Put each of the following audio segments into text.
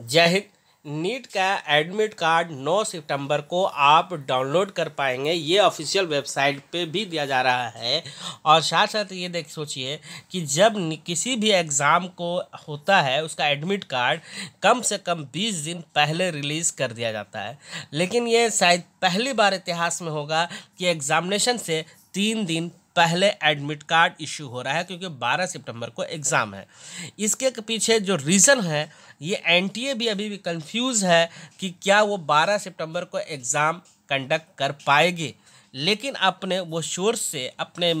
जय हिंद नीट का एडमिट कार्ड 9 सितंबर को आप डाउनलोड कर पाएंगे ये ऑफिशियल वेबसाइट पे भी दिया जा रहा है और साथ साथ ये देख सोचिए कि जब किसी भी एग्ज़ाम को होता है उसका एडमिट कार्ड कम से कम 20 दिन पहले रिलीज़ कर दिया जाता है लेकिन ये शायद पहली बार इतिहास में होगा कि एग्ज़ामिनेशन से तीन दिन पहले एडमिट कार्ड इशू हो रहा है क्योंकि 12 सितंबर को एग्ज़ाम है इसके पीछे जो रीज़न है ये एनटीए भी अभी भी कंफ्यूज है कि क्या वो 12 सितंबर को एग्ज़ाम कंडक्ट कर पाएगी लेकिन अपने वो शोर से अपने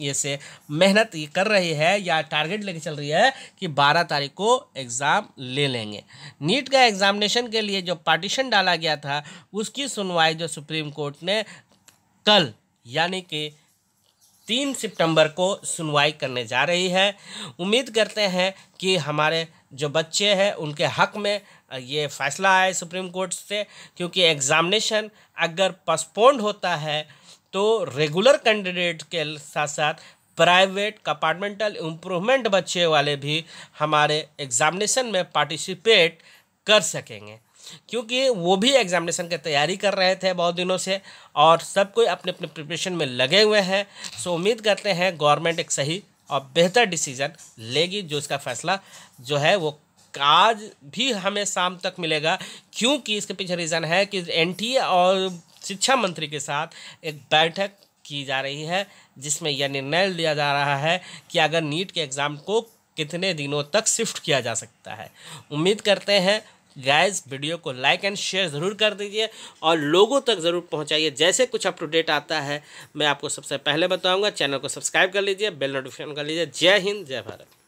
ये से मेहनत ये कर रही है या टारगेट लेके चल रही है कि 12 तारीख को एग्ज़ाम ले लेंगे नीट का एग्ज़ामिनेशन के लिए जो पार्टीशन डाला गया था उसकी सुनवाई जो सुप्रीम कोर्ट ने कल यानी कि तीन सितंबर को सुनवाई करने जा रही है उम्मीद करते हैं कि हमारे जो बच्चे हैं उनके हक में ये फैसला आए सुप्रीम कोर्ट से क्योंकि एग्ज़ामिनेशन अगर पोस्टपोन्ड होता है तो रेगुलर कैंडिडेट के साथ साथ प्राइवेट कंपार्टमेंटल इम्प्रूवमेंट बच्चे वाले भी हमारे एग्ज़ामिनेशन में पार्टिसिपेट कर सकेंगे क्योंकि वो भी एग्ज़ामिनेशन की तैयारी कर रहे थे बहुत दिनों से और सब कोई अपने अपने प्रिपरेशन में लगे हुए हैं सो उम्मीद करते हैं गवर्नमेंट एक सही और बेहतर डिसीज़न लेगी जो इसका फैसला जो है वो आज भी हमें शाम तक मिलेगा क्योंकि इसके पीछे रीज़न है कि एन और शिक्षा मंत्री के साथ एक बैठक की जा रही है जिसमें यह निर्णय लिया जा रहा है कि अगर नीट के एग्ज़ाम को कितने दिनों तक शिफ्ट किया जा सकता है उम्मीद करते हैं गैज़ वीडियो को लाइक एंड शेयर ज़रूर कर दीजिए और लोगों तक ज़रूर पहुँचाइए जैसे कुछ अप टू आता है मैं आपको सबसे पहले बताऊँगा चैनल को सब्सक्राइब कर लीजिए बेल नोटिफिकेशन कर लीजिए जय हिंद जय भारत